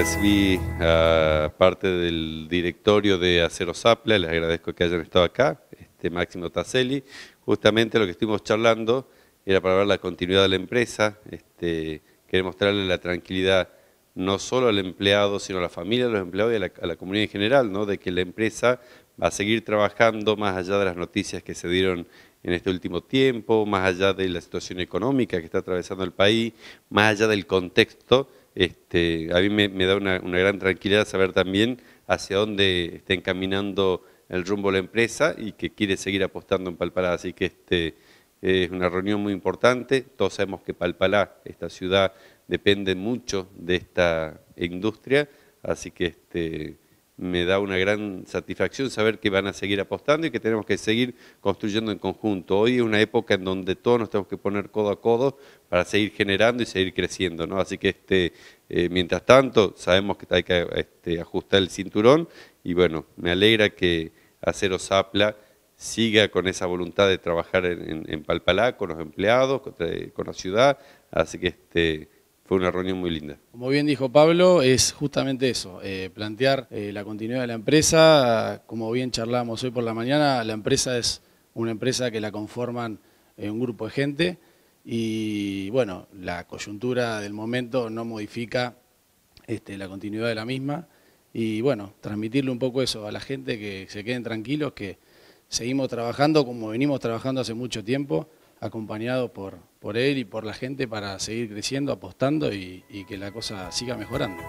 recibí a ah, parte del directorio de Acero Zapla, les agradezco que hayan estado acá, este Máximo Tasselli. Justamente lo que estuvimos charlando era para ver la continuidad de la empresa, este, traerle la tranquilidad no solo al empleado, sino a la familia de los empleados y a la, comunidad en general, de que la empresa va a seguir trabajando más allá de las noticias que se dieron en este último tiempo, más allá de la situación económica que está atravesando el país, más allá del contexto este, a mí me, da una, gran tranquilidad saber también hacia dónde está encaminando el rumbo la empresa y que quiere seguir apostando en Palpalá. Así que este, es una reunión muy importante. Todos sabemos que Palpalá, esta ciudad, depende mucho de esta industria. Así que este, me da una gran satisfacción saber que van a seguir apostando y que tenemos que seguir construyendo en conjunto. Hoy es una época en donde todos nos tenemos que poner codo a codo para seguir generando y seguir creciendo. ¿no? Así que este, eh, mientras tanto sabemos que hay que este, ajustar el cinturón y bueno, me alegra que Acero Zapla siga con esa voluntad de trabajar en, Palpalá, con los empleados, con, eh, con la ciudad. Así que este, fue una reunión muy linda. Como bien dijo Pablo, es justamente eso, eh, plantear eh, la continuidad de la empresa. Como bien charlamos hoy por la mañana, la empresa es una empresa que la conforman eh, un grupo de gente y bueno, la coyuntura del momento no modifica este, la continuidad de la misma y bueno, transmitirle un poco eso a la gente, que se queden tranquilos, que seguimos trabajando como venimos trabajando hace mucho tiempo acompañado por, él y por la gente para seguir creciendo, apostando y, y que la cosa siga mejorando.